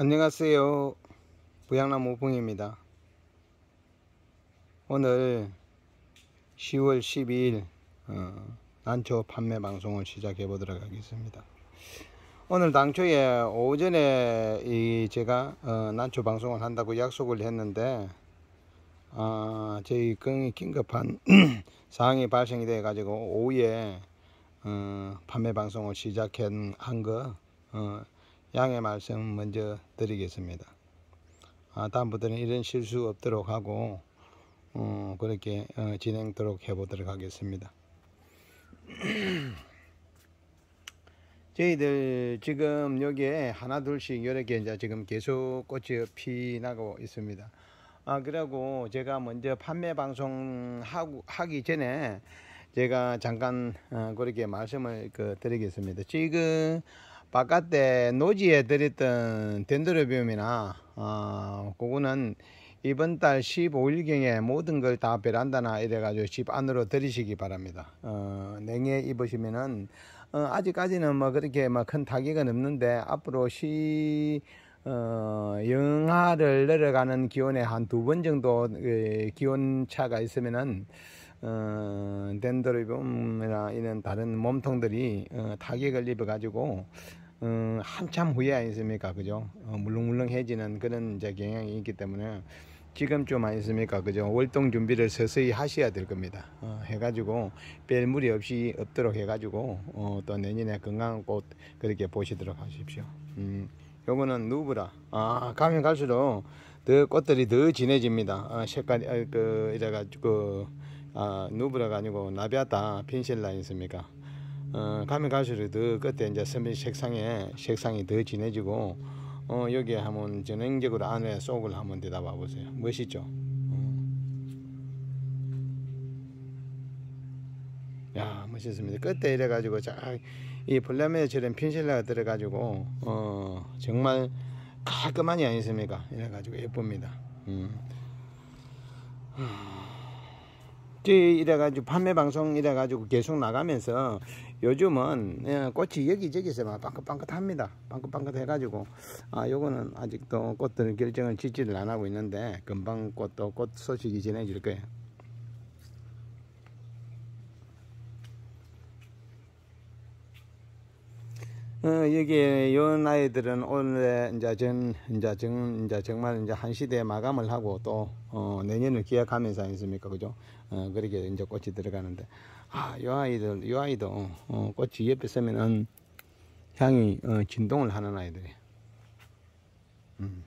안녕하세요 부양남 오봉입니다 오늘 10월 12일 어, 난초 판매 방송을 시작해 보도록 하겠습니다 오늘 당초에 오전에 제가 어, 난초 방송을 한다고 약속을 했는데 어, 저희 경이 긴급한 사항이 발생이 돼 가지고 오후에 어, 판매 방송을 시작한 거 양해 말씀 먼저 드리겠습니다. 아, 다음부터는 이런 실수 없도록 하고 어, 그렇게 어, 진행도록 해보도록 하겠습니다. 저희들 지금 여기에 하나 둘씩 여러 개 이제 지금 계속 꽃이 피나고 있습니다. 아 그리고 제가 먼저 판매 방송 하고 하기 전에 제가 잠깐 어, 그렇게 말씀을 그, 드리겠습니다. 지금 바깥에 노지에 들였던 덴드로비움이나 어, 그거는 이번 달 15일경에 모든 걸 다 베란다나 이래가지고 집 안으로 들이시기 바랍니다. 어, 냉해 입으시면은 어, 아직까지는 뭐 그렇게 막큰 뭐 타격은 없는데 앞으로 시 어, 영하를 내려가는 기온에 한 두 번 정도 그 기온 차가 있으면은 어, 덴드로이움이나 이런 다른 몸통들이 어, 타격을 입어가지고 어, 한참 후에 아니습니까 그죠? 어, 물렁물렁해지는 그런 이제 경향이 있기 때문에 지금쯤 아니습니까 그죠? 월동 준비를 서서히 하셔야 될 겁니다. 어, 해가지고 별 무리 없이 없도록 해가지고 어, 또 내년에 건강한 꽃 그렇게 보시도록 하십시오. 음, 요거는 누브라. 아 가면 갈수록 더 꽃들이 더 진해집니다. 아, 색깔이 아, 그 이래가지고. 아, 누브라가 아니고 나비아다 펜실라 있습니까? 어, 가면 갈수록 더 그때 이제 선배 색상에 색상이 더 진해지고 어, 여기에 한번 전형적으로 안에 속을 한번 대답해 보세요. 멋있죠? 어. 야 멋있습니다. 그때 이래가지고 이 플라메처럼 핀실라가 들어가지고 어 정말 깔끔하니아니십니까 이래가지고 예쁩니다. 음. 이래가지고 판매 방송 이래가지고 계속 나가면서 요즘은 예, 꽃이 여기저기서 막 빵긋빵긋합니다. 빵긋빵긋해가지고 아 요거는 아직도 꽃들 은 결정을 짓지를 안 하고 있는데 금방 꽃도 꽃 소식이 전해질 거예요. 어, 여기에 연 아이들은 오늘 이제 전 이제 정 이제 정말 이제 한 시대에 마감을 하고 또 어, 내년을 기약하면서 아습니까 그죠? 어, 그렇게 이제 꽃이 들어가는데 아요 아이들 요 아이도 어, 꽃이 옆에 서면은 향이 어, 진동을 하는 아이들이 음,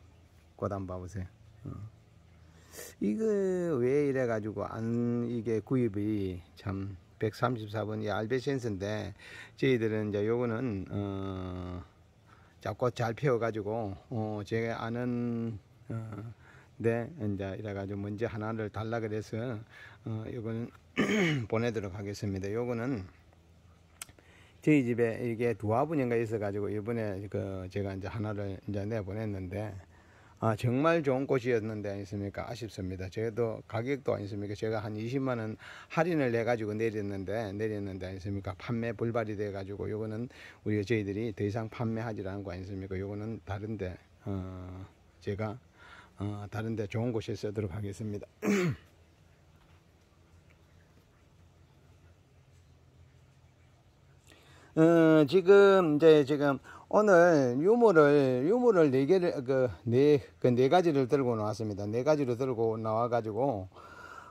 꽃 한번 봐보세요. 어. 이거 왜 이래 가지고 안 이게 구입이 참 134번 이 알베센스인데 저희들은 이제 요거는 어 자꾸 잘 피워 가지고 어 제가 아는 어 네, 이제 이래가지고 먼저 하나를 달라 그래서 어 요거는 보내도록 하겠습니다. 요거는 저희 집에 이게 두 화분인가 있어가지고 이번에 그 제가 이제 하나를 이제 내보냈는데 아, 정말 좋은 곳이었는데 아니습니까? 아쉽습니다. 저도 가격도 아니습니까? 제가 한 20만 원 할인을 내 가지고 내렸는데 내렸는데 아니습니까? 판매 불발이 돼 가지고 요거는 우리 저희들이 더 이상 판매하지 않은 거 아니습니까? 요거는 다른데 어, 제가 어, 다른데 좋은 곳에 쓰도록 하겠습니다. 어, 지금 이제 지금 오늘 유물을 유물을 네 개를 그네그네 그 네 가지를 들고 나왔습니다. 네 가지로 들고 나와 가지고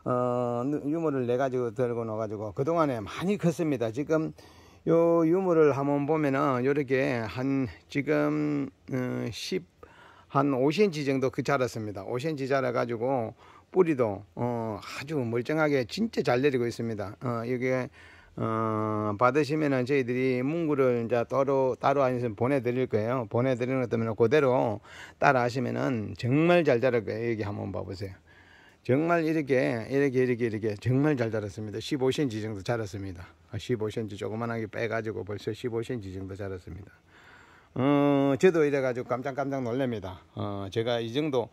어 유물을 네 가지로 들고 나와 가지고 그동안에 많이 컸습니다. 지금 요 유물을 한번 보면은 요렇게 한 지금 음, 어, 10, 한 5cm 정도 그 자랐습니다. 5cm 자라 가지고 뿌리도 어 아주 멀쩡하게 진짜 잘 내리고 있습니다. 어 이게 어, 받으시면은 저희들이 문구를 이제 따로 따로 아니 보내드릴 거예요. 보내드리는 것 때문에 그대로 따라 하시면은 정말 잘 자랄 거예요. 여기 한번 봐보세요. 정말 이렇게 이렇게 이렇게 이렇게 정말 잘 자랐습니다. 15cm 정도 자랐습니다. 15cm 아, 조그만하게 빼가지고 벌써 15cm 정도 자랐습니다. 어, 저도 이래가지고 깜짝깜짝 놀랍니다. 어, 제가 이 정도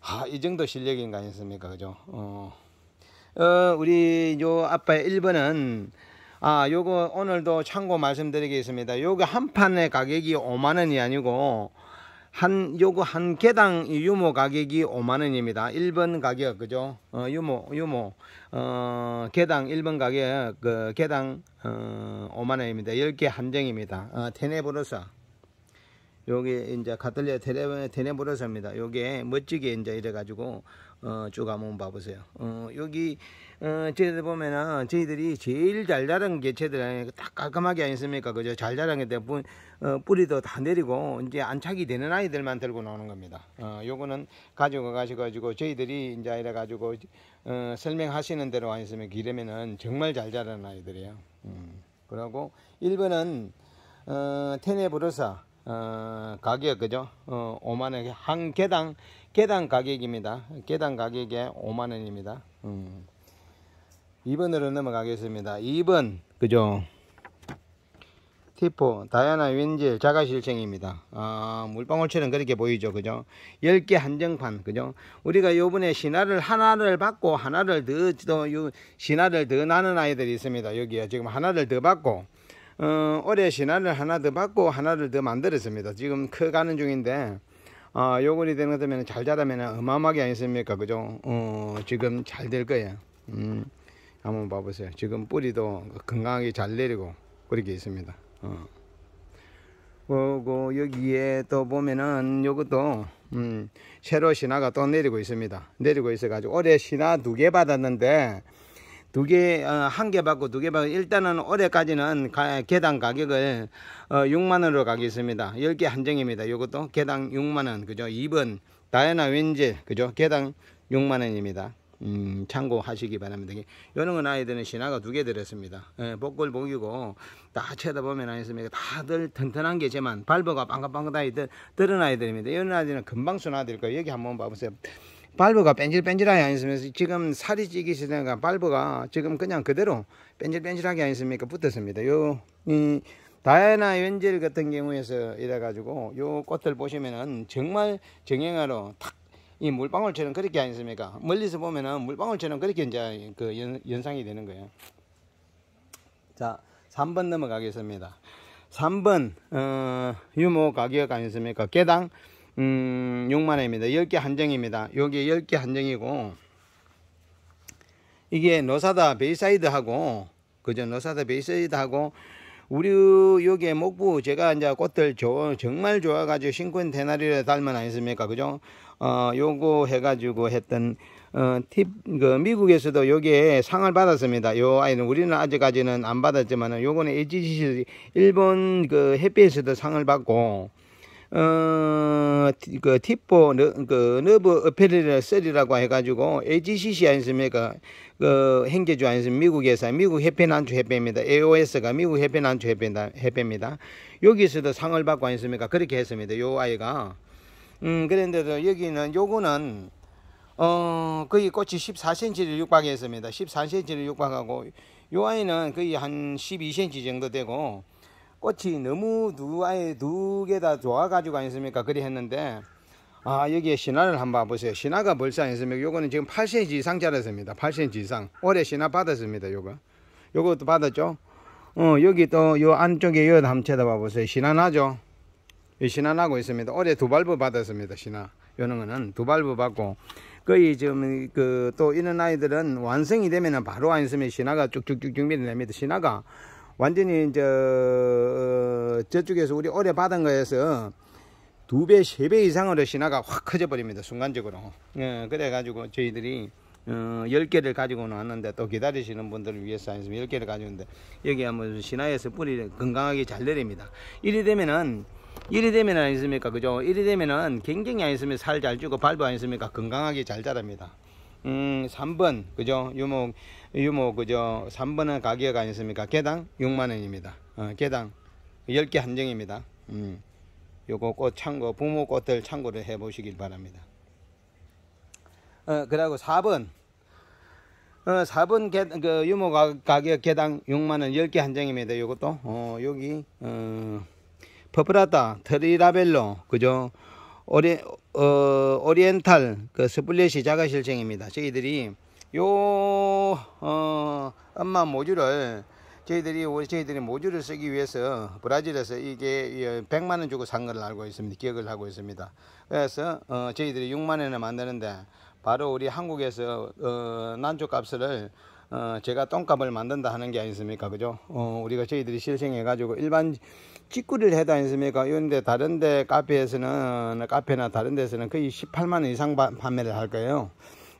아, 이 정도 실력인가 했습니까 그죠? 어. 어, 우리 요 아빠의 1번은 아, 요거 오늘도 참고 말씀드리겠습니다. 요거 한 판의 가격이 5만 원이 아니고 한 요거 한 개당 유모 가격이 5만 원입니다. 1번 가격 그죠? 어, 유모 유모 어, 개당 1번 가격 그 개당 어, 5만 원입니다. 10개 한정입니다. 어, 테네브로사. 요게 이제 카톨리아 테네, 테네브로사입니다. 요게 멋지게 이제 이래 가지고 어, 쭉 한번 봐보세요. 어, 여기 어, 저희들 보면은 저희들이 제일 잘 자란 개체들 아니까 그 딱 깔끔하게 아니습니까? 그죠? 잘 자란 게들 어, 뿌리도 다 내리고 이제 안착이 되는 아이들만 들고 나오는 겁니다. 어, 요거는 가지고 가셔가지고 저희들이 이제 이래 가지고 어, 설명하시는 대로 아니습니까? 이러면은 정말 잘 자라는 아이들이에요. 음. 그리고 1번은 어, 테네브로사 어, 가격 그죠? 어, 5만 원. 에한 개당 개당 가격입니다. 개당 가격에 5만 원입니다. 음. 2번으로 넘어가겠습니다. 2번 그죠? 티포 다이아나 윈질 자가실생입니다. 아, 물방울처럼 그렇게 보이죠. 그죠? 10개 한정판. 그죠? 우리가 요번에 신화를 하나를 받고 하나를 더, 신화를 더 나는 아이들이 있습니다. 여기에 지금 하나를 더 받고 어, 올해 신화를 하나 더 받고 하나를 더 만들었습니다. 지금 커가는 중인데 아, 어, 요걸이 되는 것면 잘 자라면 어마어마하게 아니습니까? 그죠? 어, 지금 잘 될 거예요. 음, 한번 봐보세요. 지금 뿌리도 건강하게 잘 내리고 그렇게 있습니다. 어. 어 그리고 여기에 또 보면은 요것도 음, 새로 신화가 또 내리고 있습니다. 내리고 있어가지고 올해 신화 두 개 받았는데 두 개, 어, 한개 받고 두 개 받고, 일단은 올해까지는 가, 개당 가격을 어, 6만원으로 가겠습니다. 10개 한정입니다. 이것도 개당 6만원, 그죠? 2번, 다이나 웬젤, 그죠? 개당 6만원입니다. 음, 참고하시기 바랍니다. 이런 건 아이들은 신화가 두 개 들었습니다. 예, 복골복이고 다 쳐다보면 아니습니까? 다들 튼튼한 게 제만 발버가 빵긋빵긋하게 드아이들입니다 이런 아이들은 금방 순화될 거예요. 여기 한번 봐보세요. 발브가 뺀질뺀질하게 아니습니까? 지금 살이 찌기 시작가 발브가 지금 그냥 그대로 뺀질뺀질하게 아니습니까? 붙었습니다. 요, 이, 다이나 연질 같은 경우에서 이래가지고 요 꽃들 보시면은 정말 정형화로 탁 이 물방울처럼 그렇게 아니습니까? 멀리서 보면은 물방울처럼 그렇게 이제 그 연, 연상이 되는 거예요. 자, 3번 넘어가겠습니다. 3번, 어, 유모 가격 아니습니까? 개당 음, 6만원입니다. 10개 한정입니다. 여기에 10개 한정이고 이게 노사다 베이사이드하고 그죠? 노사다 베이사이드하고 우리 여기에 목부 제가 이제 꽃들 좋 정말 좋아가지고 신군 대나리를 닮은 아니습니까? 그죠? 어, 요거 해가지고 했던 어, 팁, 그 미국에서도 여기에 상을 받았습니다. 요 아이는 우리는 아직까지는 안받았지만 요거는 h g c 일본 그 해피에서도 상을 받고 어, 그, 티포, 그, 너브 어페리를 쓰리라고 해가지고, AGCC 아니습니까? 그, 행제주 아니습니까? 미국에서, 미국 해변안주 해회입니다 AOS가 미국 해변안주 해회입니다 여기서도 상을 받고 아니습니까? 그렇게 했습니다. 요 아이가. 음, 그런데도 여기는, 요거는, 어, 거의 꽃이 14cm를 육박했습니다. 14cm를 육박하고, 요 아이는 거의 한 12cm 정도 되고, 꽃이 너무 두 아예 두개 다 좋아 가지고 아니습니까 그리 했는데 아 여기에 신화를 한번 보세요 신화가 벌써 아니습니까 요거는 지금 8cm 이상 자랐습니다 8cm 이상 올해 신화 받았습니다 요거 요것도 받았죠 어 여기 또 요 안쪽에 요한체도다봐 보세요 신화 나죠 신화 나고 있습니다 올해 두 발부 받았습니다 신화 요런 거는 두 발부 받고 거의 지금 그또 이런 아이들은 완성이 되면은 바로 안쓰면 신화가 쭉쭉쭉쭉 밀어냅니다 신화가 완전히 이제 어, 저쪽에서 우리 올해 받은 거에서 두 배, 세 배 이상으로 신화가 확 커져버립니다. 순간적으로. 예, 그래가지고 저희들이 어, 10개를 가지고 나왔는데 또 기다리시는 분들을 위해서 한 10개를 가지고 있는데 여기 한번 신화에서 뿌리 건강하게 잘 내립니다. 이리 되면은 이리 되면 아니습니까? 그죠? 이리 되면은 굉장히 아니으면 살잘 주고 발부 아니습니까? 건강하게 잘 자랍니다. 음, 3번 그죠? 유목 유목 그죠? 3번은 가격 아니습니까? 개당 6만 원입니다. 어, 개당 10개 한정입니다. 음. 요거 꽃 참고 부모 꽃들 참고를 해 보시길 바랍니다. 어, 그리고 4번 어, 4번 개, 그 유모 가격 개당 6만원 10개 한정입니다. 요것도, 어, 여기, 어, 퍼프라타, 트리라벨로, 그죠? 오리, 어, 오리엔탈 그 스플래시 자가실 정입니다. 저희들이 요 어, 엄마 모듈을 저희들이 저희들이 모듈을 쓰기 위해서 브라질에서 이게 100만 원 주고 산 걸 알고 있습니다. 기억을 하고 있습니다. 그래서 어, 저희들이 6만 원에 만드는데 바로 우리 한국에서 어, 난조 값을 어, 제가 똥값을 만든다 하는 게 아니습니까? 그죠? 어, 우리가 저희들이 실생해가지고 일반 직구를 해다 아니습니까? 이런데 다른데 카페에서는, 어, 카페나 다른 데서는 거의 18만원 이상 바, 판매를 할 거예요.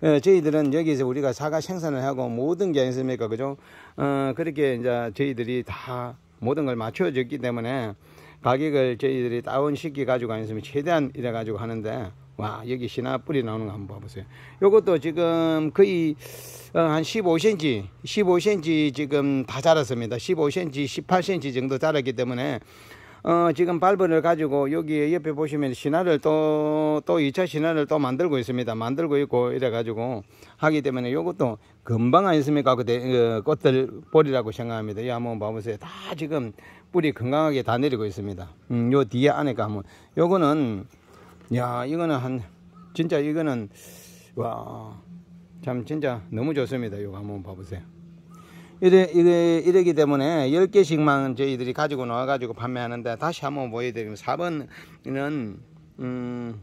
예, 저희들은 여기서 우리가 사과 생산을 하고 모든 게 아니습니까? 그죠? 어, 그렇게 이제 저희들이 다 모든 걸맞춰졌기 때문에 가격을 저희들이 다운시키 가지고 아니으면 최대한 이래 가지고 하는데 와 여기 신화 뿌리 나오는 거 한번 봐보세요 요것도 지금 거의 어, 한 15cm 15cm 지금 다 자랐습니다 15cm 18cm 정도 자랐기 때문에 어, 지금 발번을 가지고 여기 옆에 보시면 신화를 또, 또 2차 신화를 또 만들고 있습니다. 만들고 있고 이래가지고 하기 때문에 요것도 금방 아있습니까 그때, 어, 꽃들 뿌리라고 생각합니다. 이 한번 봐보세요. 다 지금 뿌리 건강하게 다 내리고 있습니다. 음, 요 뒤에 안에가 면 요거는 야, 이거는 한, 진짜 이거는, 와, 참, 진짜 너무 좋습니다. 이거 한번 봐보세요. 이래, 이래, 이래기 때문에 10개씩만 저희들이 가지고 나와가지고 판매하는데 다시 한번 보여드리면 4번은, 음,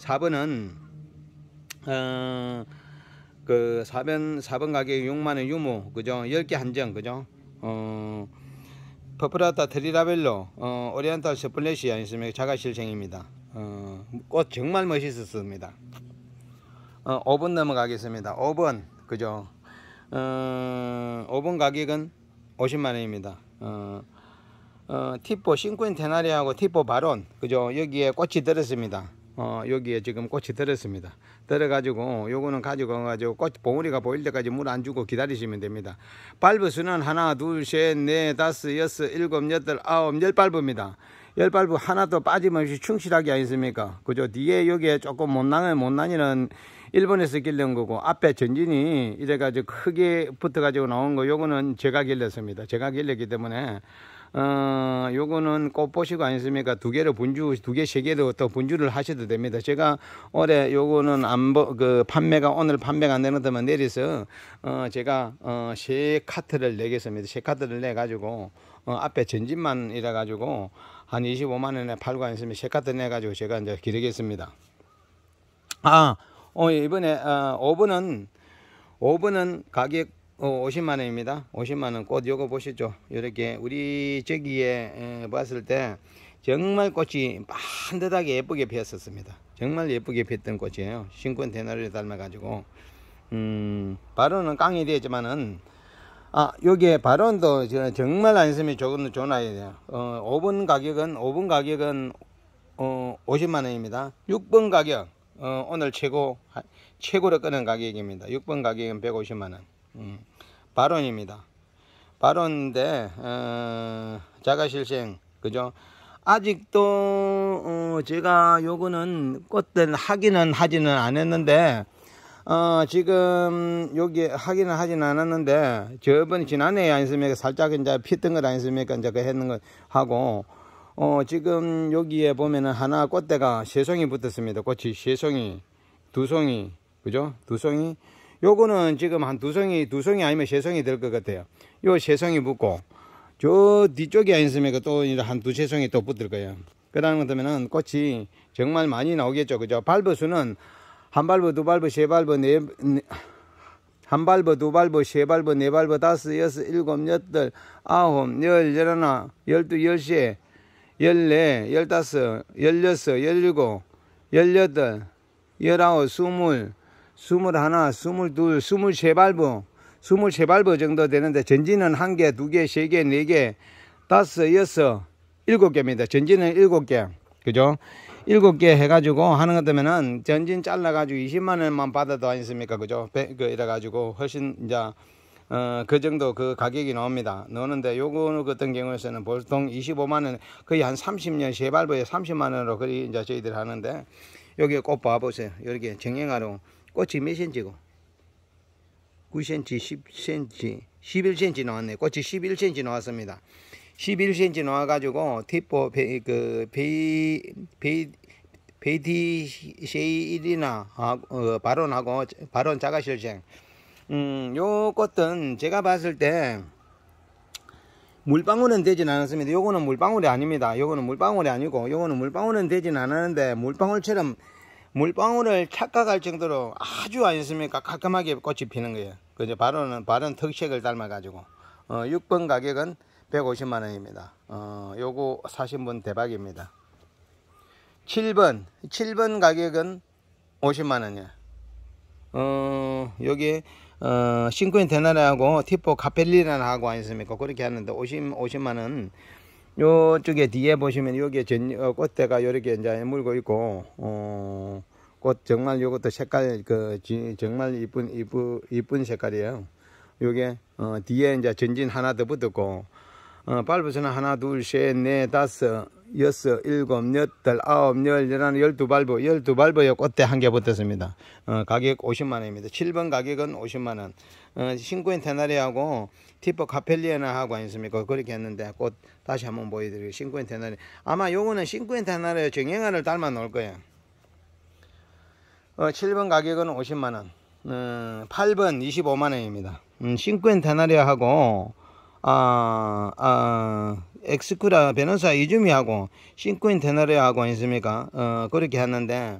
4번은, 어, 그 4번, 4번 가격 6만원 유무, 그죠? 10개 한정, 그죠? 어, 퍼프라타 트리라벨로, 어, 오리엔탈 스플래시 아니스면 자가실생입니다. 어, 꽃 정말 멋있었습니다. 어, 5번 넘어가겠습니다. 5번 그죠? 어, 5번 가격은 50만원입니다. 어, 어, 티포 싱쿠엔테나리하고 티포 바론 그죠? 여기에 꽃이 들었습니다. 어, 여기에 지금 꽃이 들었습니다. 들어가지고 어, 요거는 가지고 가지고 꽃 봉우리가 보일 때까지 물 안 주고 기다리시면 됩니다. 발브 수는 하나, 둘, 셋, 넷, 다섯, 여섯, 일곱, 여덟, 아홉, 열 발브입니다. 열발부 하나도 빠짐없이 충실하게 아니습니까? 그죠? 뒤에 여기에 조금 못나면 못나니는 일본에서 길른 거고 앞에 전진이 이래가지고 크게 붙어가지고 나온 거 요거는 제가 길렀습니다. 제가 길렀기 때문에 어, 요거는 꼭보시고 아니습니까? 두 개를 분주, 두 개, 세 개로 더 분주를 하셔도 됩니다. 제가 올해 요거는 안, 보, 그, 판매가, 오늘 판매가 안 되는 데만 내려서, 어, 제가, 어, 세 카트를 내겠습니다. 세 카트를 내가지고, 어, 앞에 전진만 이래가지고, 한 25만 원에 팔고 있으면 쉐카트 내가지고 제가 이제 기르겠습니다. 아, 어, 이번에 어, 5번은 5번은 가격 어, 50만 원입니다. 50만 원꽃 요거 보시죠. 이렇게 우리 저기에 에, 봤을 때 정말 꽃이 반듯하게 예쁘게 피었었습니다. 정말 예쁘게 피었던 꽃이에요. 신권 대나를 닮아가지고 음, 바로는 깡이 되지만은 아, 여기에 발언도 정말 안심이 조금 좋놔야 돼요. 어, 5번 가격은, 5번 가격은, 어, 50만원입니다. 6번 가격, 어, 오늘 최고, 최고로 끄는 가격입니다. 6번 가격은 150만원. 음, 발언입니다. 발언인데, 어, 자가실생, 그죠? 아직도, 어, 제가 요거는 꽃들 하기는 하지는 않았는데, 어, 지금 여기 확인을 하진 않았는데 저번 지난해 아니습니까 살짝 이제 피던 것 아니습니까 이제 그 했는 거 하고 어, 지금 여기에 보면은 하나 꽃대가 세 송이 붙었습니다. 꽃이 세 송이, 두 송이, 그죠? 두 송이. 요거는 지금 한두 송이, 두 송이 아니면 세 송이 될 것 같아요. 요세 송이 붙고, 저 뒤쪽에 아니습니까? 또한두세 송이 또 붙을 거예요. 그 다음에 그면은 꽃이 정말 많이 나오겠죠. 그죠? 발버수는 한 발버, 두 발버, 세 발버, 네, 네, 한 발버, 두 발버, 세 발버, 네 발버, 다섯, 여섯, 일곱, 여덟, 아홉, 열, 열하나, 열두, 열세, 열네, 열다섯, 열여섯, 열일곱, 열여덟, 열아홉, 스물, 스물하나, 스물둘, 스물세 발버, 스물세 발버 정도 되는데 전지는 한 개, 두 개, 세 개, 네 개, 다섯, 여섯, 일곱 개입니다. 전지는 일곱 개. 그죠? 일곱 개 해가지고 하는 것 때문에는 전진 잘라가지고 20만 원만 받아도 아니습니까? 그죠? 그 이래가지고 훨씬 이제 어, 그 정도 그 가격이 나옵니다. 넣는데 요거 는 그 어떤 경우에서는 보통 25만 원 거의 한 30년 세발부에 30만 원으로 그리 이제 저희들 하는데 여기 꽃 봐보세요. 여기 게 정형화로 꽃이 몇센치고 9cm, 10cm, 11cm 나왔네 꽃이 11cm 나왔습니다. 11cm 나와가지고 티포 베, 그 베이 베이 베이디쉐일이나 어, 발언하고 발언 자가 실생 음 요것은 제가 봤을 때 물방울은 되진 않았습니다 요거는 물방울이 아닙니다 요거는 물방울이 아니고 요거는 물방울은 되진 않았는데 물방울처럼 물방울을 착각할 정도로 아주 아니습니까 었 깔끔하게 꽃이 피는 거예요 그죠 발언은 발언 특색을 닮아 가지고 어 6번 가격은 150만 원입니다. 어, 요거 사신 분 대박입니다. 7번, 7번 가격은 50만 원이야. 어, 여기 어, 싱크인 테나라하고 티포 카펠리나하고 아니습니까? 그렇게 하는데 50 50만 원. 요쪽에 뒤에 보시면 여기에 전 어, 꽃대가 이렇게 이제 물고 있고 어, 꽃 정말 요것도 색깔 그 지, 정말 이쁜 이쁘 이쁜 색깔이에요. 요게 어, 뒤에 이제 전진 하나 더 붙었고 발부스는 어, 하나, 둘, 셋, 넷, 다섯, 여섯, 일곱, 여덟, 아홉, 열, 열한, 열두 발부, 열두 발부에 꽃대 한개 붙었습니다. 어, 가격 50만원입니다. 7번 가격은 50만원. 어, 신구인 테나리하고 티퍼 카펠리에나하고 있습니까 그렇게 했는데 꽃 다시 한번 보여드리고 신구인 테나리. 아마 요거는 신구인 테나리 정형안을 닮아 놓을 거예요. 어, 7번 가격은 50만원. 어, 8번 25만원입니다. 음, 신구인 테나리하고 아, 아, 엑스쿠라 변호사 이주미하고 싱크인 테너레하고 있습니까? 어, 그렇게 했는데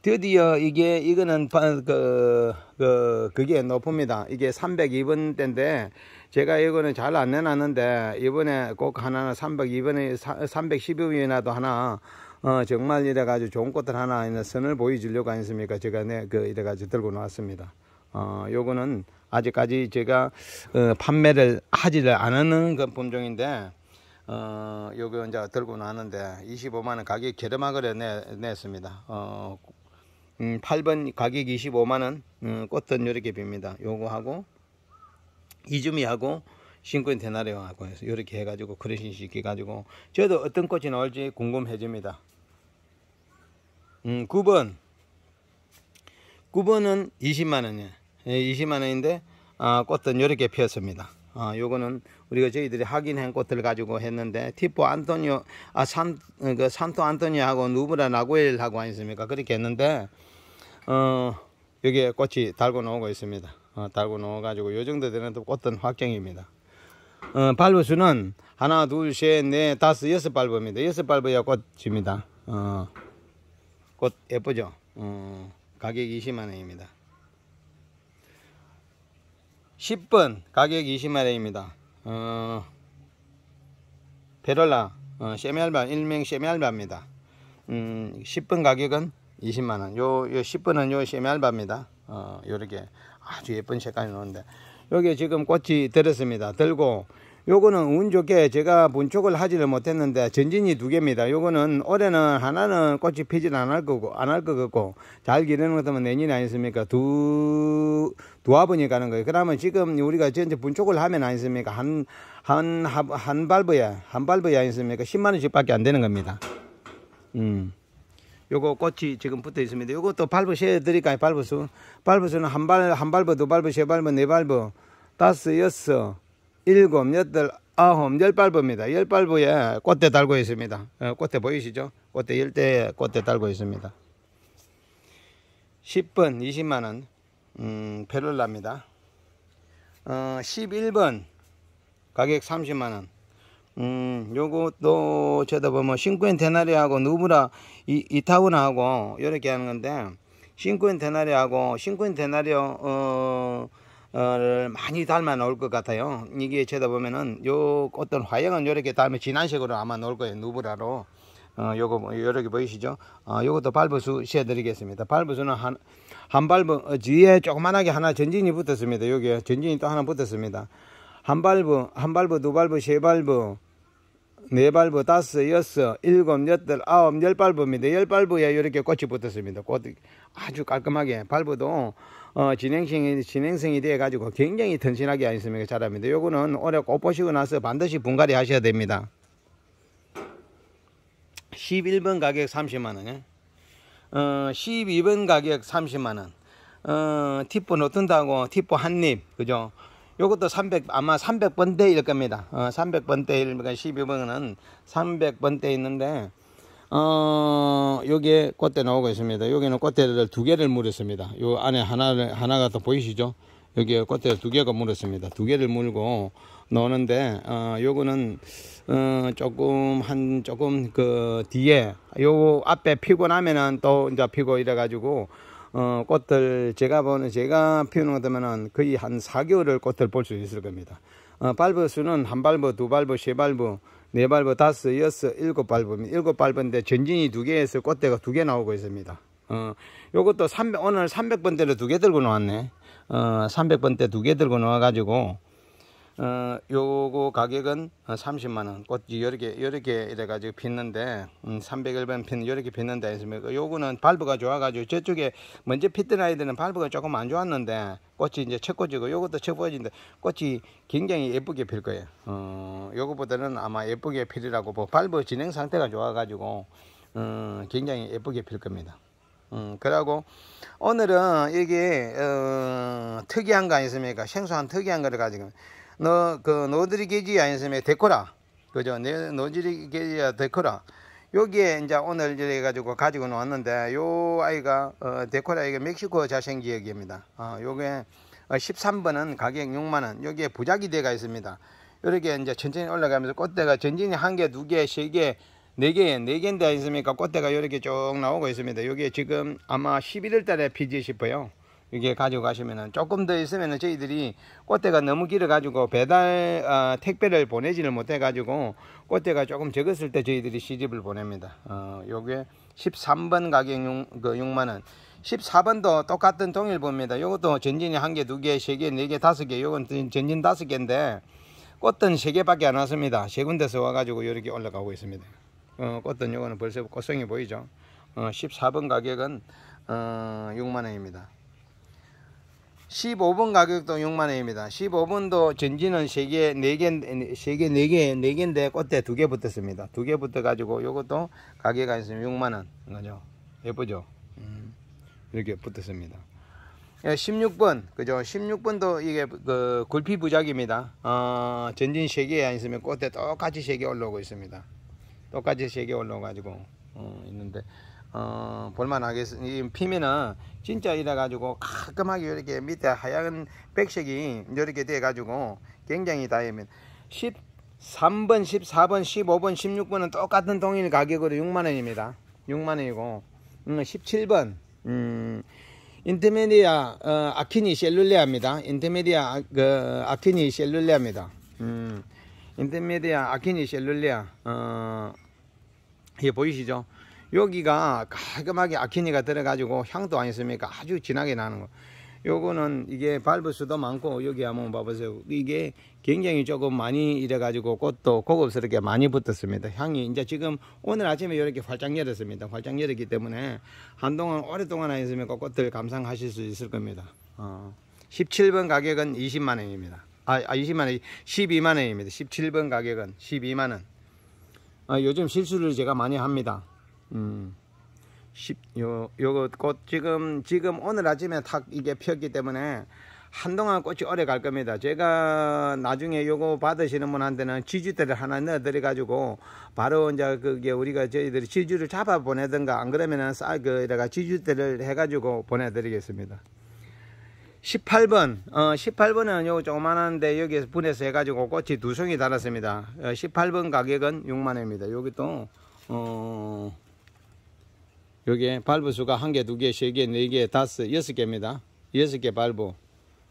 드디어 이게 이거는 그, 그 그게 높습니다. 이게 302번 대인데 제가 이거는 잘 안 내놨는데 이번에 꼭 하나는 302번에 312번이나도 하나 어, 정말 이래가지고 좋은 것들 하나 있 선을 보여주려고 했습니까? 제가 내, 그, 이래가지고 들고 나왔습니다. 어, 요거는 아직까지 제가 어, 판매를 하지를 않는 그 품종인데 어, 요거 이제 들고 나는데 25만원 가격 저렴하게 내, 냈습니다. 어, 음, 8번 가격 25만원 음, 꽃은 요렇게 빕니다. 요거하고 이즈미하고 신권 테나리오하고 해서 요렇게 해가지고 그릇신 시켜가지고 저도 어떤 꽃이 나올지 궁금해집니다. 음, 9번 9번은 20만원이에요. 20만원인데 예, 어, 아, 꽃은 이렇게 피었습니다 아, 어, 요거는 우리가 저희들이 확인한 꽃들 가지고 했는데 티포 안토니오 아, 산, 그 산토 안토니오하고 누브라 나고엘하고 아니습니까 그렇게 했는데 어 여기에 꽃이 달고 나오고 있습니다 어, 달고 나와 가지고 요 정도 되는 또 꽃은 확정입니다 어, 발부수는 하나 둘셋넷 다섯 여섯 발부입니다 여섯 발부야 꽃입니다 어, 꽃 예쁘죠 어, 가격 20만원입니다 1 0분 가격 20마리입니다. 어, 베럴라 어, 쉐미알바 일명 쉐미알바입니다. 음, 1 0분 가격은 20만원 요, 요1 0분은요 쉐미알바입니다. 어, 요렇게 아주 예쁜 색깔이 나오는데 여기 지금 꽃이 들었습니다. 들고 요거는 운 좋게 제가 본촉을 하지를 못했는데 전진이 두 개입니다. 요거는 올해는 하나는 꽃이 피질 안할 거고 안할것 같고 잘 기르는 것하면 내년이 아니습니까? 두두 화분이 가는 거예요. 그러면 지금 우리가 전체 분촉을 하면 아니습니까? 한 한한 발브에 한 발브에 아니습니까? 10만 원씩밖에 안 되는 겁니다. 음. 요거 꽃이 지금 붙어 있습니다. 요것도 발브 세 드릴까요? 발브수. 발브수는 한 발, 한 발브, 두 발브, 세 발브, 네 발브, 다섯, 여섯, 일곱, 여덟, 아홉, 열 발부입니다. 열 발부에 꽃대 달고 있습니다. 어, 꽃대 보이시죠? 꽃대 열대에 꽃대 달고 있습니다. 10번 20만원 음, 페를라입니다. 어, 11번 가격 30만원 음, 요것도 쳐다보면 싱크엔 뭐, 뭐, 테나리하고 누브라 이, 이타우나하고 요렇게 하는 건데 싱크엔 테나리하고 싱크엔 테나리오 어, 어, 많이 닮아 놓을 것 같아요. 이게 쳐다 보면은 요 어떤 화형은 요렇게 다음에 진한색으로 아마 놓을 거예요. 누브라로. 어, 요거 여러 뭐, 개 보이시죠? 어, 요것도 발부수 시해드리겠습니다. 발부수는 한, 한 발부, 어, 뒤에 조그만하게 하나 전진이 붙었습니다. 여기 전진이 또 하나 붙었습니다. 한 발부, 한 발부, 두 발부, 세 발부, 네 발부, 다섯, 여섯, 일곱, 여덟, 아홉, 열 발부입니다. 열 발부에 이렇게 꽃이 붙었습니다. 꽃 아주 깔끔하게 발부도 어, 진행성이, 진행성이 돼가지고 굉장히 튼실하게 안습니까 자랍니다. 요거는 올해 꽃 보시고 나서 반드시 분갈이 하셔야 됩니다. 11번 가격 30만원, 예? 어, 12번 가격 30만원, 어, 팁보 놓든다고, 티보한 입, 그죠? 요것도 300 아마 300번 대일 겁니다. 어, 300번 대일 12번은 300번 대 있는데 어, 여기에 꽃대 나오고 있습니다. 여기는 꽃대를 두 개를 물었습니다. 요 안에 하나를, 하나가 더 보이시죠? 여기에 꽃대 두 개가 물었습니다. 두 개를 물고 넣는데, 어, 요거는, 어, 조금, 한, 조금 그 뒤에, 요 앞에 피고 나면은 또 이제 피고 이래가지고, 어, 꽃들 제가 보는 제가 피우는 것 되면은 거의 한 4개월을 꽃들 볼수 있을 겁니다. 어, 발버 수는 한 발버, 두 발버, 세 발버, 네 발버, 다섯, 여섯, 일곱 발버입니다. 일곱 발버인데 전진이 두 개에서 꽃대가 두 개 나오고 있습니다. 어, 요것도 300, 오늘 3 0 0번대로두 개 들고 나왔네. 어, 300번대 두 개 들고 나와가지고 어, 요거 가격은 30만원 꽃이 요렇게 요렇게 이래 가지고 핀는데 음, 301번 핀 요렇게 핀는데 있습니까 요거는 발브가 좋아 가지고 저쪽에 먼저 피던 아이들은 발브가 조금 안 좋았는데 꽃이 이제 첫 꽃이고 요것도 첫 꽃인데 꽃이 굉장히 예쁘게 필 거예요 어, 요거보다는 아마 예쁘게 필이라고 뭐 발브 진행 상태가 좋아 가지고 음, 어, 굉장히 예쁘게 필 겁니다 음, 그러고 오늘은 여기 어, 특이한 거있습니까 생소한 특이한 거를 가지고 너, 그, 노드리 계지 아니었으면 데코라. 그죠? 네, 노드리 계지야 데코라. 여기에 이제 오늘 이래 가지고 가지고 나왔는데 요 아이가 어, 데코라 이게 멕시코 자생 지역입니다. 어, 요게 13번은 어, 가격 6만 원. 여기에 부작기대가 있습니다. 이렇게 이제 천천히 올라가면서 꽃대가 전진이 한 개, 두 개, 세 개, 네 개, 네 개인데 있습니까? 꽃대가 이렇게 쭉 나오고 있습니다. 여기 지금 아마 11월 달에 피지 싶어요. 이게 가져가시면은 조금 더 있으면은 저희들이 꽃대가 너무 길어가지고 배달 어, 택배를 보내지를 못해가지고 꽃대가 조금 적었을 때 저희들이 시집을 보냅니다. 어, 요게 13번 가격 6, 그 6만원 14번도 똑같은 동일봅니다이것도 전진이 한 개, 두 개, 세 개, 네 개, 다섯 개. 요건 전진 다섯 개인데 꽃은 세 개밖에 안 왔습니다. 세 군데서 와가지고 이렇게 올라가고 있습니다. 어, 꽃은 요거는 벌써 꽃성이 보이죠? 어, 14번 가격은 어, 6만원입니다. 15번 가격도 6만원입니다. 15번도 전지는 3개, 4개, 3개, 4개, 4개인데 꽃대 2개 붙었습니다. 2개 붙어가지고 이것도가게가 있으면 6만원. 그죠? 예쁘죠? 음, 이렇게 붙었습니다. 16번, 예, 그죠? 16번도 이게 그 굴피 부작입니다. 어, 전진 3개에 안 있으면 꽃대 똑같이 3개 올라오고 있습니다. 똑같이 3개 올라오가지고 어, 있는데. 어, 볼만하겠습니다. 피미는 진짜 이래가지고 깔끔하게 이렇게 밑에 하얀 백색이 이렇게 돼가지고 굉장히 다이면 13번, 14번, 15번, 16번은 똑같은 동일 가격으로 6만원입니다. 6만원이고 음, 17번 음, 인터메디아 어, 아키니 셀룰레아입니다. 인터메디아 그, 아키니 셀룰레아입니다. 음, 인터메디아 아키니 셀룰레아 어, 이게 보이시죠? 여기가 깔끔하게 아키니가 들어가지고 향도 안 있습니까? 아주 진하게 나는 거. 요거는 이게 밟을 수도 많고 여기 한번 봐보세요. 이게 굉장히 조금 많이 이래가지고 꽃도 고급스럽게 많이 붙었습니다. 향이 이제 지금 오늘 아침에 이렇게 활짝 열었습니다. 활짝 열었기 때문에 한동안 오랫동안 안있으면 꽃들 감상하실 수 있을 겁니다. 어. 17번 가격은 20만원입니다. 아, 20만원, 아, 12만원입니다. 17번 가격은 12만원. 아, 요즘 실수를 제가 많이 합니다. 음. 10, 요, 요거 꽃 지금, 지금 오늘 아침에 탁 이게 폈기 때문에 한동안 꽃이 오래 갈 겁니다. 제가 나중에 요거 받으시는 분한테는 지주대를 하나 넣어드려가지고 바로 이제 그게 우리가 저희들이 지주를 잡아 보내든가 안 그러면은 쌀그 이래가 지주대를 해가지고 보내드리겠습니다. 18번, 어, 18번은 요 조그만한데 여기에서 분해서 해가지고 꽃이 두 송이 달았습니다. 18번 어, 가격은 6만원입니다. 여기 또, 어, 여기에 발부 수가 한 개, 두 개, 세 개, 네 개, 다섯, 여섯 개입니다. 여섯 개 발부.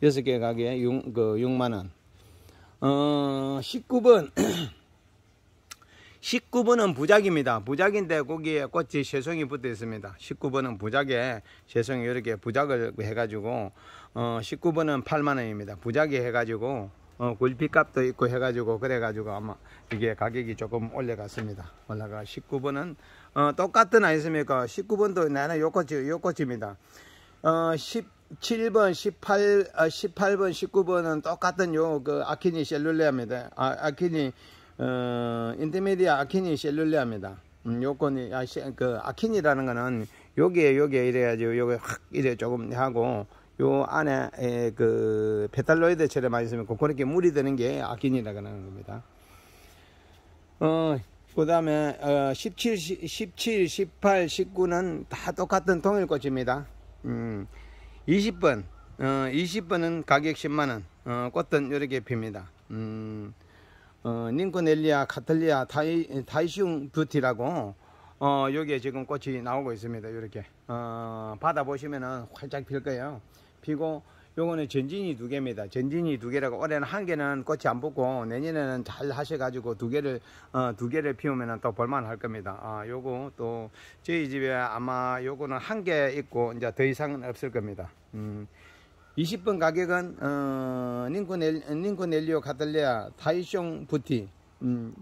여섯 개 가게 6, 그 6만원. 어, 19번. 19번은 부작입니다. 부작인데 거기에 꽃이 세송이 붙어 있습니다. 19번은 부작에 세송이 이렇게 부작을 해가지고 어 19번은 8만원입니다. 부작이 해가지고 어 굴비값도 있고 해가지고 그래가지고 아마 이게 가격이 조금 올라갔습니다. 올라가 19번은 어, 똑같은 아니십니까? 19번도 나는 요코치, 요코치입니다. 어, 17번, 18, 어, 18번, 19번은 똑같은 요, 그, 아키니 셀룰레아입니다. 아, 아키니, 어, 인터미디아 아키니 셀룰레아입니다. 음, 요건이, 아, 그, 아키니라는 거는 여기에, 여기에 이래가지고, 요게 확 이래 조금 하고, 요 안에, 에, 그, 페탈로이드처럼 많이 니까 그렇게 물이 드는 게 아키니라고 하는 겁니다. 어, 그 다음에 어, 17, 17, 18, 19는 다 똑같은 통일꽃입니다 음, 20번, 어, 20번은 가격 10만원, 어, 꽃은 이렇게 핍니다. 음, 어, 닌코넬리아 카틀리아 타이, 타이슝 뷰티라고 어, 여기에 지금 꽃이 나오고 있습니다. 이렇게 어, 바다 보시면 활짝 필 거예요. 피고 요거는 전진이 두 개입니다. 전진이 두 개라고 올해는 한 개는 꽃이 안 붙고 내년에는 잘 하셔가지고 두 개를 어, 두 개를 피우면은 또 볼만할 겁니다. 아, 요거 또 저희 집에 아마 요거는 한 개 있고 이제 더 이상은 없을 겁니다. 음. 20번 가격은 어, 링코넬리오 카달레아 타이숑 부티 음,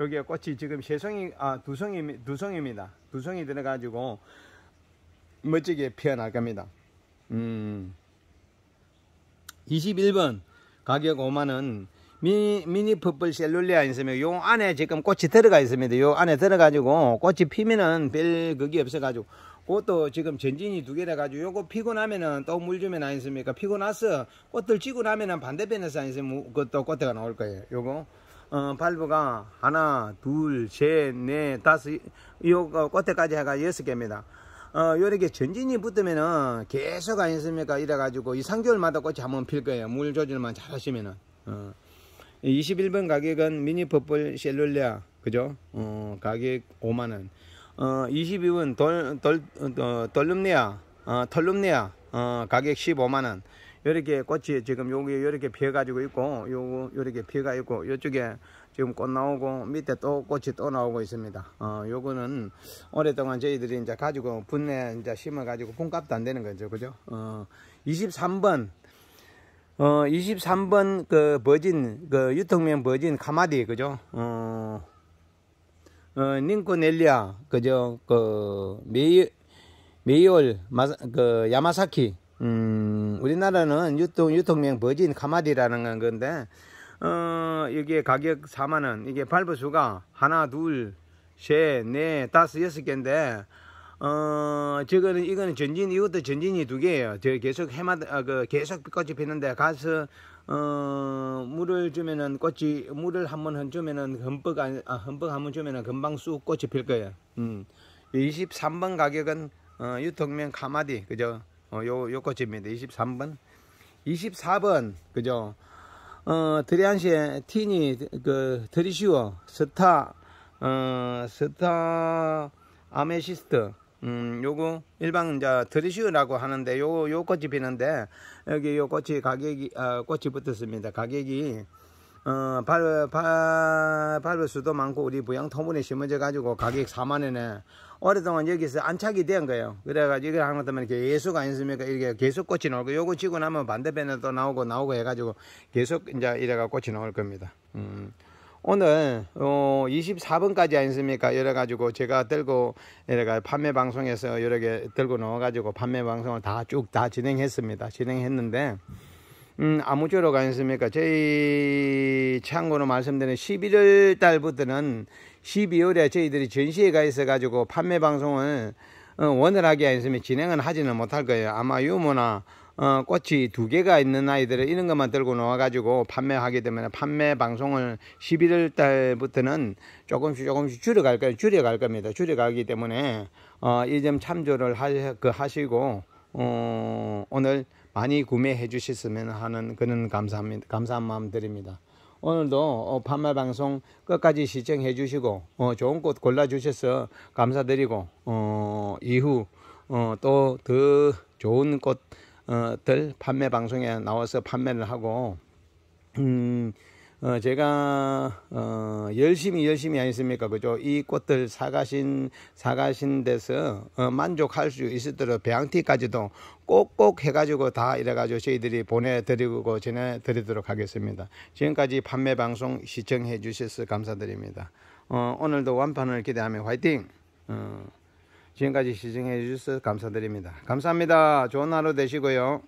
여기에 꽃이 지금 세 송이 아두 송이 두 송입니다. 두 송이 들어가지고 멋지게 피어날 겁니다. 음. 21번 가격 5만원 미니, 미니 퍼플 셀룰리아 있으면 요 안에 지금 꽃이 들어가 있습니다. 요 안에 들어가지고 꽃이 피면은 별 그게 없어가지고 그것도 지금 전진이 두 개라 가지고 요거 피고 나면은 또 물 주면 안 있습니까? 피고 나서 꽃들 찌고 나면은 반대편에서 안 있으면 그것도 꽃대가 나올 거예요. 요거 어, 발브가 하나, 둘, 셋, 넷, 다섯, 요거 꽃대까지 해가 여섯 개입니다. 어, 요렇게 전진이 붙으면은 계속 아니습니까? 이래가지고 이 3개월마다 꽃이 한번필 거예요. 물 조절만 잘 하시면은. 어. 21번 가격은 미니 퍼플 셀룰레아. 그죠? 어, 가격 5만원. 어, 22번 돌, 돌, 어, 돌룸네아. 어, 털룸네아. 어, 가격 15만원. 요렇게 꽃이 지금 여기 요렇게 피어가지고 있고, 요 요렇게 피어가 있고, 요쪽에 지금 꽃 나오고 밑에 또 꽃이 또 나오고 있습니다. 어, 요거는 오랫동안 저희들이 이제 가지고 분내 이제 심어 가지고 분값도 안 되는 거죠. 그죠? 어, 23번 어 23번 그 버진 그 유통명 버진 카마디 그죠? 어, 어 링코넬리아 그죠? 그 메이 올그 야마사키 음 우리나라는 유통 유통명 버진 카마디라는 건데 어, 여기에 가격 4만원 이게 발부 수가 하나 둘 셋넷 네, 다섯 여섯 개인데 어 저거는 이거는 전진 이것도 전진이 두 개예요 저 계속 해마다 아, 그 계속 꽃이 피는데 가서 어 물을 주면은 꽃이 물을 한번 주면은 흠뻑 안, 아, 흠뻑 한번 주면은 금방 쑥 꽃이 필 거예요 음 23번 가격은 어, 유통면 카마디 그죠 어, 요, 요 꽃입니다 23번 24번 그죠 어, 드리안시의 티니, 그, 드리시오, 스타, 어, 스타 아메시스트, 음, 요거 일반 자 드리시오라고 하는데 요 요 꽃이 피는데 여기 요 꽃이 가격이 어, 꽃이 붙었습니다. 가격이 어, 발 밟, 밟을 수도 많고 우리 부양 토문에 심어져 가지고 가격 4만원에 오랫동안 여기서 안착이 된 거예요. 그래가지고 이걸 하는 것 때문에 계속 아있습니까 이게 계속 꽃이 나오고 요거 지고 나면 반대편에 또 나오고 나오고 해가지고 계속 이제 이래가 꽃이 나올 겁니다. 음. 오늘 어 24번까지 아니습니까? 이래 가지고 제가 들고 이래가 판매 방송에서 여러 개 들고 넣어 가지고 판매 방송을 다 쭉 다 진행했습니다. 진행했는데 음, 아무쪼록 아니습니까? 저희 참고로 말씀드린는 11월 달부터는 12월에 저희들이 전시회 가 있어가지고 판매 방송을 어, 원활하게 아니습니 진행은 하지는 못할 거예요. 아마 유모나 어, 꽃이 두 개가 있는 아이들을 이런 것만 들고 나와가지고 판매하게 되면 판매 방송을 11월 달부터는 조금씩 조금씩 줄여갈 거예요. 줄여갈 겁니다. 줄여가기 때문에 어, 이 점 참조를 하, 그 하시고 어, 오늘 많이 구매해 주셨으면 하는 그런 감사합니다. 감사한 마음 드립니다. 오늘도 어, 판매 방송 끝까지 시청해 주시고 어, 좋은 꽃 골라 주셔서 감사드리고 어, 이후 어, 또더 좋은 꽃들 어, 판매 방송에 나와서 판매를 하고 음, 어, 제가 어, 열심히 열심히 아니습니까 그죠? 이 꽃들 사가신 사가신 데서 어, 만족할 수 있을도록 배양티까지도 꼭꼭 해가지고 다 이래가지고 저희들이 보내드리고 전해드리도록 하겠습니다. 지금까지 판매 방송 시청해 주셔서 감사드립니다. 어, 오늘도 완판을 기대하며 화이팅! 어, 지금까지 시청해 주셔서 감사드립니다. 감사합니다. 좋은 하루 되시고요.